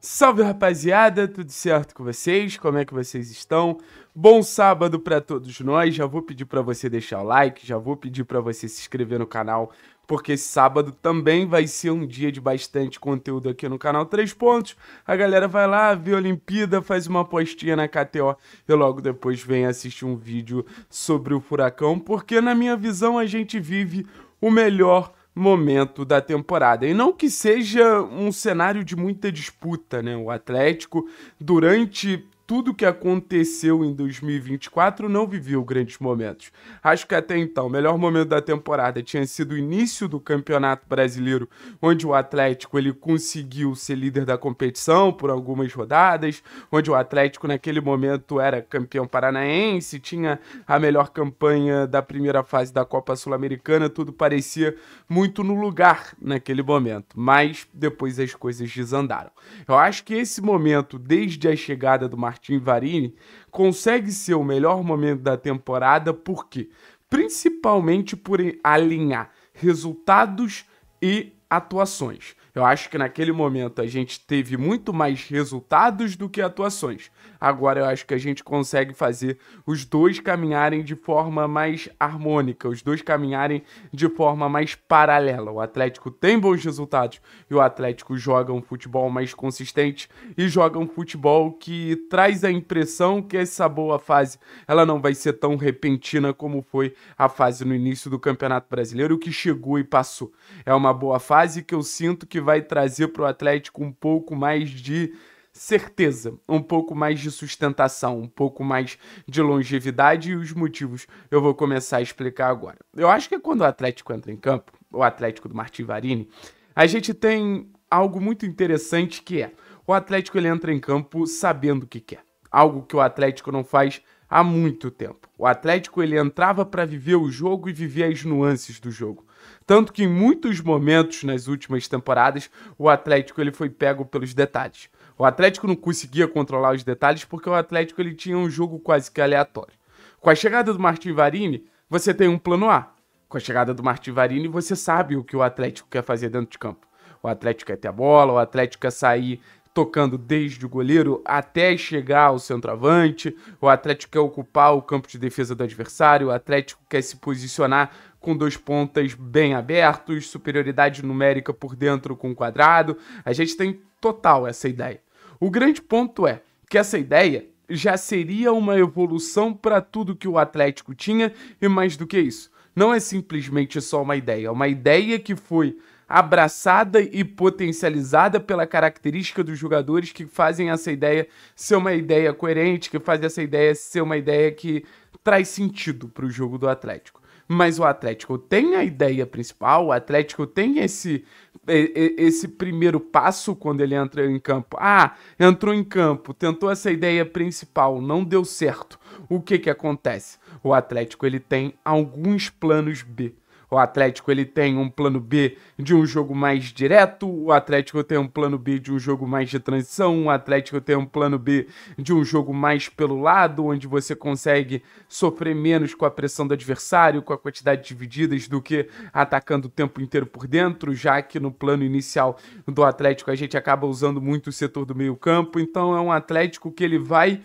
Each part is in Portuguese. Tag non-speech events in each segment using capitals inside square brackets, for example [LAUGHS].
Salve rapaziada, tudo certo com vocês? Como é que vocês estão? Bom sábado para todos nós. Já vou pedir para você deixar o like, já vou pedir para você se inscrever no canal, porque sábado também vai ser um dia de bastante conteúdo aqui no canal Três Pontos. A galera vai lá, vê a Olimpíada, faz uma postinha na KTO e logo depois vem assistir um vídeo sobre o furacão, porque na minha visão a gente vive o melhor momento da temporada. E não que seja um cenário de muita disputa, né? O Atlético, durante tudo que aconteceu em 2024 não viveu grandes momentos. Acho que até então, o melhor momento da temporada tinha sido o início do Campeonato Brasileiro, onde o Atlético ele conseguiu ser líder da competição por algumas rodadas, onde o Atlético naquele momento era campeão paranaense, tinha a melhor campanha da primeira fase da Copa Sul-Americana, tudo parecia muito no lugar naquele momento, mas depois as coisas desandaram. Eu acho que esse momento, desde a chegada do Marcos Martin Varini, consegue ser o melhor momento da temporada porque principalmente por alinhar resultados e atuações. Eu acho que naquele momento a gente teve muito mais resultados do que atuações. Agora eu acho que a gente consegue fazer os dois caminharem de forma mais harmônica, os dois caminharem de forma mais paralela. O Atlético tem bons resultados e o Atlético joga um futebol mais consistente e joga um futebol que traz a impressão que essa boa fase ela não vai ser tão repentina como foi a fase no início do Campeonato Brasileiro, o que chegou e passou. É uma boa fase que eu sinto que vai trazer para o Atlético um pouco mais de certeza, um pouco mais de sustentação, um pouco mais de longevidade e os motivos eu vou começar a explicar agora. Eu acho que quando o Atlético entra em campo, o Atlético do Martim Varini, a gente tem algo muito interessante que é o Atlético ele entra em campo sabendo o que quer, algo que o Atlético não faz há muito tempo. O Atlético ele entrava para viver o jogo e viver as nuances do jogo. Tanto que em muitos momentos nas últimas temporadas, o Atlético ele foi pego pelos detalhes. O Atlético não conseguia controlar os detalhes porque o Atlético ele tinha um jogo quase que aleatório. Com a chegada do Martin Varini, você tem um plano A. Com a chegada do Martin Varini, você sabe o que o Atlético quer fazer dentro de campo. O Atlético quer ter a bola, o Atlético quer sair tocando desde o goleiro até chegar ao centroavante. O Atlético quer ocupar o campo de defesa do adversário, o Atlético quer se posicionar com dois pontas bem abertos, superioridade numérica por dentro com o quadrado. A gente tem total essa ideia. O grande ponto é que essa ideia já seria uma evolução para tudo que o Atlético tinha e mais do que isso. Não é simplesmente só uma ideia, é uma ideia que foi abraçada e potencializada pela característica dos jogadores que fazem essa ideia ser uma ideia coerente, que faz essa ideia ser uma ideia que traz sentido para o jogo do Atlético. Mas o Atlético tem a ideia principal, o Atlético tem esse esse primeiro passo quando ele entra em campo. Ah, entrou em campo, tentou essa ideia principal, não deu certo. O que que acontece? O Atlético ele tem alguns planos B. O Atlético ele tem um plano B de um jogo mais direto, o Atlético tem um plano B de um jogo mais de transição, o Atlético tem um plano B de um jogo mais pelo lado, onde você consegue sofrer menos com a pressão do adversário, com a quantidade de divididas do que atacando o tempo inteiro por dentro, já que no plano inicial do Atlético a gente acaba usando muito o setor do meio-campo, então é um Atlético que ele vai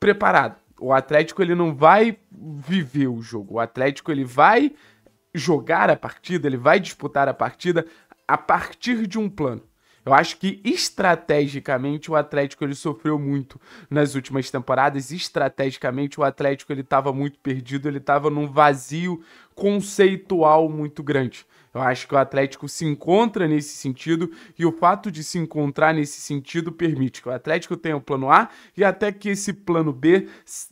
preparado. O Atlético ele não vai viver o jogo. O Atlético ele vai jogar a partida, ele vai disputar a partida a partir de um plano. Eu acho que estrategicamente o Atlético ele sofreu muito nas últimas temporadas. Estrategicamente o Atlético ele estava muito perdido, ele estava num vazio conceitual muito grande. Eu acho que o Atlético se encontra nesse sentido e o fato de se encontrar nesse sentido permite que o Atlético tenha o um plano A e até que esse plano B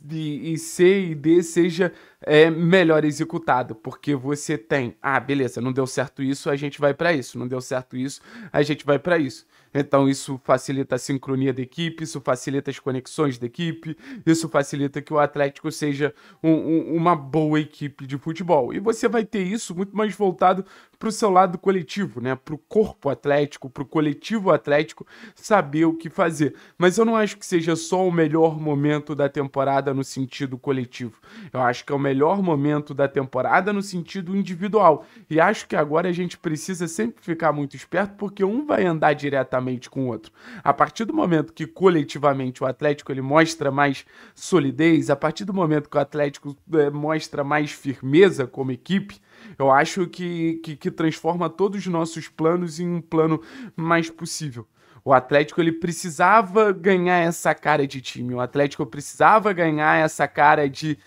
e C e D seja é melhor executado, porque você tem, ah, beleza, não deu certo isso, a gente vai para isso, não deu certo isso, a gente vai para isso. Então isso facilita a sincronia da equipe, isso facilita as conexões da equipe, isso facilita que o Atlético seja um, um, uma boa equipe de futebol. E você vai ter isso muito mais voltado para o seu lado coletivo, né? Para o corpo atlético, para o coletivo atlético saber o que fazer. Mas eu não acho que seja só o melhor momento da temporada no sentido coletivo. Eu acho que é o melhor momento da temporada no sentido individual. E acho que agora a gente precisa sempre ficar muito esperto porque um vai andar diretamente com o outro. A partir do momento que coletivamente o Atlético ele mostra mais solidez, a partir do momento que o Atlético é, mostra mais firmeza como equipe, eu acho que, que, que transforma todos os nossos planos em um plano mais possível. O Atlético ele precisava ganhar essa cara de time. O Atlético precisava ganhar essa cara de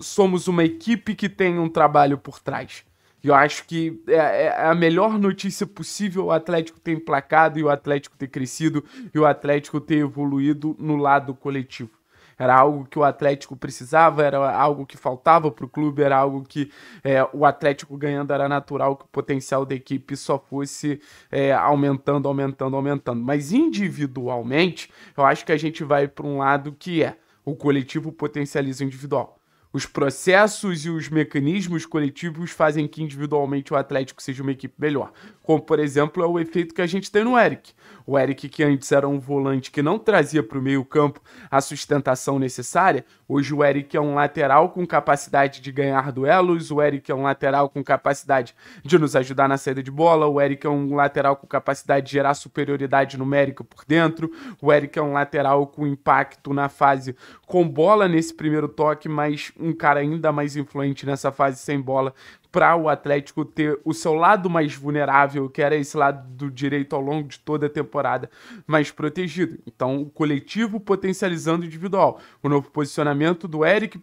somos uma equipe que tem um trabalho por trás. E eu acho que é, é, é, a melhor notícia possível o Atlético ter emplacado e o Atlético ter crescido e o Atlético ter evoluído no lado coletivo. Era algo que o Atlético precisava, era algo que faltava para o clube, era algo que é, o Atlético ganhando era natural que o potencial da equipe só fosse é, aumentando, aumentando, aumentando. Mas individualmente, eu acho que a gente vai para um lado que é o coletivo potencializa o individual. Os processos e os mecanismos coletivos fazem que individualmente o Atlético seja uma equipe melhor. Como, por exemplo, é o efeito que a gente tem no Eric. O Eric, que antes era um volante que não trazia para o meio-campo a sustentação necessária, hoje o Eric é um lateral com capacidade de ganhar duelos, o Eric é um lateral com capacidade de nos ajudar na saída de bola, o Eric é um lateral com capacidade de gerar superioridade numérica por dentro, o Eric é um lateral com impacto na fase com bola nesse primeiro toque, mas um cara ainda mais influente nessa fase sem bola para o Atlético ter o seu lado mais vulnerável, que era esse lado do direito ao longo de toda a temporada, mais protegido. Então, o coletivo potencializando o individual. O novo posicionamento do Eric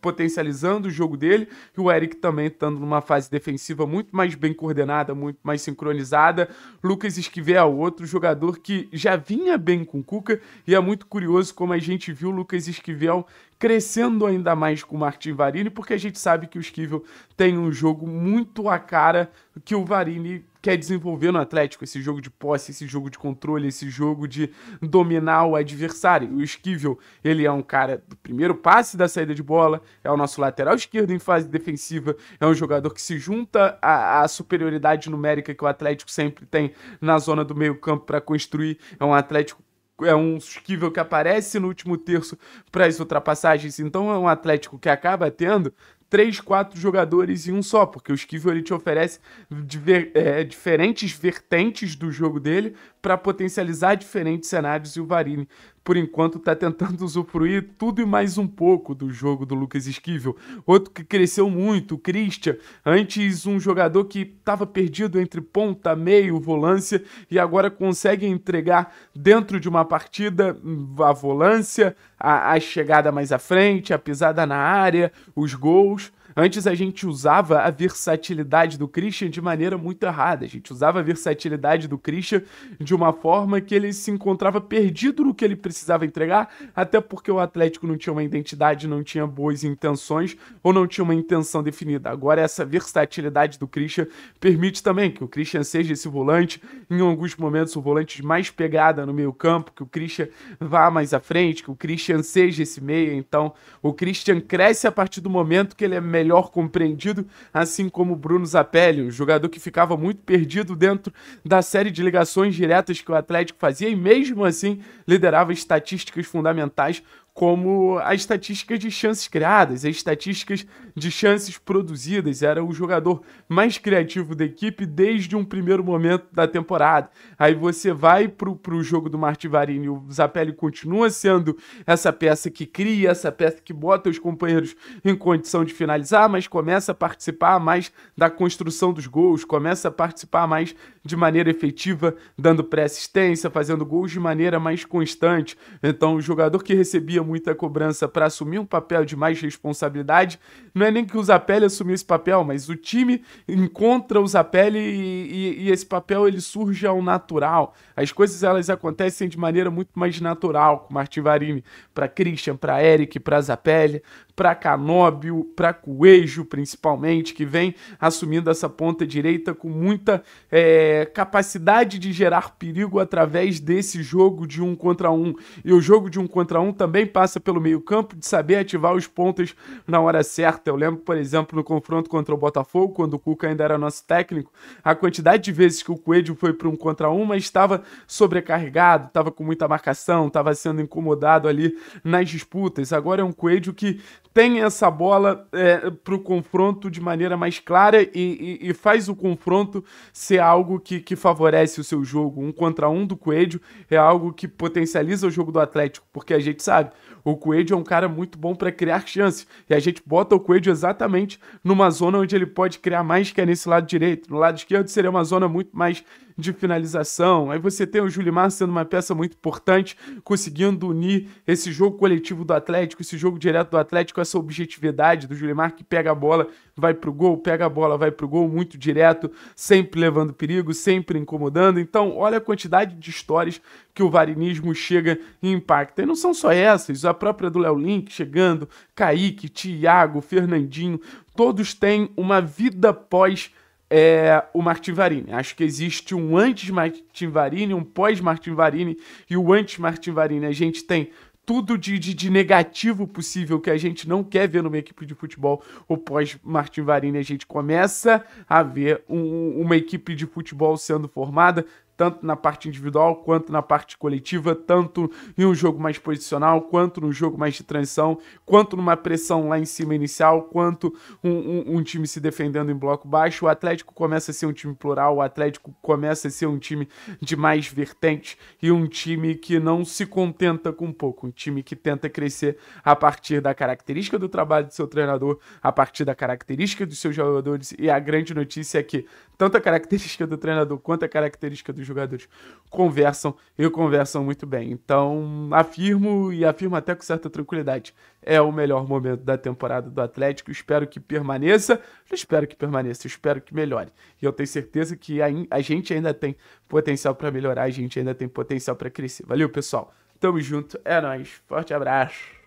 potencializando o jogo dele e o Eric também estando numa fase defensiva muito mais bem coordenada, muito mais sincronizada. Lucas Esquivel, outro jogador que já vinha bem com o Cuca e é muito curioso como a gente viu o Lucas Esquivel crescendo ainda mais com o Martin Varini, porque a gente sabe que o Esquivel tem um jogo muito à cara que o Varini quer desenvolver no Atlético, esse jogo de posse, esse jogo de controle, esse jogo de dominar o adversário. O Esquivel, ele é um cara do primeiro passe da saída de bola, é o nosso lateral esquerdo em fase defensiva, é um jogador que se junta à, à superioridade numérica que o Atlético sempre tem na zona do meio-campo para construir, é um Atlético é um esquivel que aparece no último terço para as ultrapassagens. Então é um Atlético que acaba tendo três, quatro jogadores em um só, porque o Esquivel ele te oferece diver, é, diferentes vertentes do jogo dele para potencializar diferentes cenários e o Varini por enquanto está tentando [LAUGHS] usufruir tudo e mais um pouco do jogo do Lucas Esquivel. Outro que cresceu muito, o Christian, antes um jogador que estava perdido entre ponta, meio, volância e agora consegue entregar dentro de uma partida a volância, a, a chegada mais à frente, a pisada na área, os gols. Antes a gente usava a versatilidade do Christian de maneira muito errada. A gente usava a versatilidade do Christian de uma forma que ele se encontrava perdido no que ele precisava entregar, até porque o Atlético não tinha uma identidade, não tinha boas intenções ou não tinha uma intenção definida. Agora essa versatilidade do Christian permite também que o Christian seja esse volante, em alguns momentos o volante de mais pegada no meio-campo, que o Christian vá mais à frente, que o Christian seja esse meia. Então, o Christian cresce a partir do momento que ele é melhor compreendido, assim como Bruno Zapelli, um jogador que ficava muito perdido dentro da série de ligações diretas que o Atlético fazia e mesmo assim liderava estatísticas fundamentais como as estatísticas de chances criadas, as estatísticas de chances produzidas. Era o jogador mais criativo da equipe desde um primeiro momento da temporada. Aí você vai pro, pro jogo do Martivarini, o Zapelli continua sendo essa peça que cria, essa peça que bota os companheiros em condição de finalizar, mas começa a participar mais da construção dos gols, começa a participar mais de maneira efetiva, dando pré-assistência, fazendo gols de maneira mais constante. Então, o jogador que recebia muita cobrança para assumir um papel de mais responsabilidade, não é nem que o Zapelli assumiu esse papel, mas o time encontra o Zapelli e, e, e esse papel ele surge ao natural. As coisas elas acontecem de maneira muito mais natural com Martin Varini, para Christian, para Eric, para Zapelli, para Canóbio, para Coelho principalmente, que vem assumindo essa ponta direita com muita é, é, capacidade de gerar perigo através desse jogo de um contra um. E o jogo de um contra um também passa pelo meio-campo de saber ativar os pontos na hora certa. Eu lembro, por exemplo, no confronto contra o Botafogo, quando o Cuca ainda era nosso técnico, a quantidade de vezes que o Coelho foi para um contra um, mas estava sobrecarregado, estava com muita marcação, estava sendo incomodado ali nas disputas. Agora é um Coelho que tem essa bola é, para o confronto de maneira mais clara e, e, e faz o confronto ser algo que, que favorece o seu jogo, um contra um do Coelho, é algo que potencializa o jogo do Atlético, porque a gente sabe, o Coelho é um cara muito bom para criar chances. E a gente bota o Coelho exatamente numa zona onde ele pode criar mais, que é nesse lado direito. No lado esquerdo seria uma zona muito mais de finalização. Aí você tem o Julimar sendo uma peça muito importante, conseguindo unir esse jogo coletivo do Atlético, esse jogo direto do Atlético, essa objetividade do Julimar que pega a bola, vai pro gol, pega a bola, vai pro gol, muito direto, sempre levando perigo, sempre incomodando. Então, olha a quantidade de histórias que o varinismo chega e impacta. E não são só essas, a própria do Léo Link chegando, Kaique, Tiago, Fernandinho, todos têm uma vida pós é, o Martin Varini. Acho que existe um antes Martin Varini, um pós Martin Varini e o antes Martin Varini. A gente tem tudo de, de, de, negativo possível que a gente não quer ver numa equipe de futebol. O pós-Martin Varini, a gente começa a ver um, uma equipe de futebol sendo formada tanto na parte individual quanto na parte coletiva, tanto em um jogo mais posicional, quanto num jogo mais de transição, quanto numa pressão lá em cima inicial, quanto um, um, um, time se defendendo em bloco baixo. O Atlético começa a ser um time plural, o Atlético começa a ser um time de mais vertentes e um time que não se contenta com pouco, um time que tenta crescer a partir da característica do trabalho do seu treinador, a partir da característica dos seus jogadores. E a grande notícia é que tanto a característica do treinador quanto a característica jogadores conversam e conversam muito bem. Então, afirmo e afirmo até com certa tranquilidade, é o melhor momento da temporada do Atlético. Espero que permaneça, espero que permaneça, espero que melhore. E eu tenho certeza que a, a gente ainda tem potencial para melhorar, a gente ainda tem potencial para crescer. Valeu, pessoal. Tamo junto, é nóis. Forte abraço.